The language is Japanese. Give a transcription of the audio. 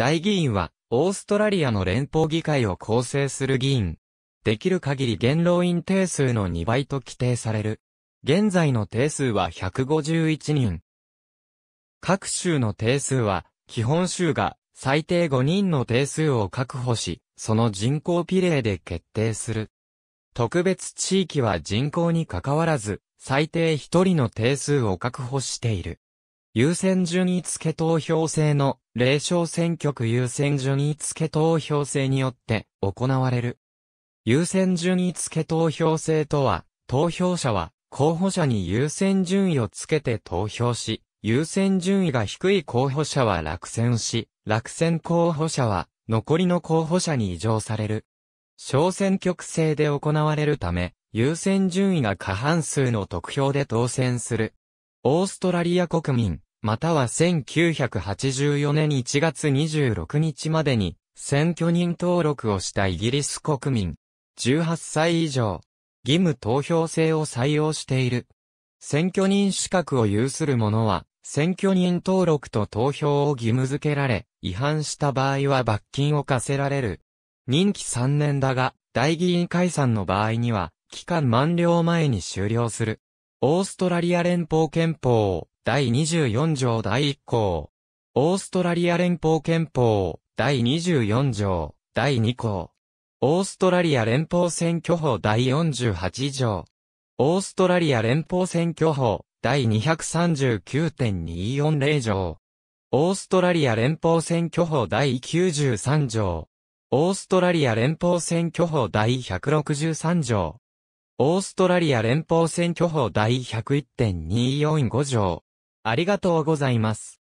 大議員は、オーストラリアの連邦議会を構成する議員。できる限り元老院定数の2倍と規定される。現在の定数は151人。各州の定数は、基本州が最低5人の定数を確保し、その人口比例で決定する。特別地域は人口に関わらず、最低1人の定数を確保している。優先順位付け投票制の、霊障選挙区優先順位付け投票制によって行われる。優先順位付け投票制とは、投票者は候補者に優先順位をつけて投票し、優先順位が低い候補者は落選し、落選候補者は残りの候補者に移譲される。小選挙区制で行われるため、優先順位が過半数の得票で当選するオーストラリア国民、または1984年1月26日までに、選挙人登録をしたイギリス国民、18歳以上、義務投票制を採用している。選挙人資格を有する者は、選挙人登録と投票を義務付けられ、違反した場合は罰金を課せられる。任期3年だが、大議員解散の場合には、期間満了前に終了する。オーストラリア連邦憲法第24条第1項。オーストラリア連邦憲法第24条第2項。オーストラリア連邦選挙法第48条。オーストラリア連邦選挙法第239.240条。オーストラリア連邦選挙法第93条。オーストラリア連邦選挙法第163条。オーストラリア連邦選挙法第101.245条。ありがとうございます。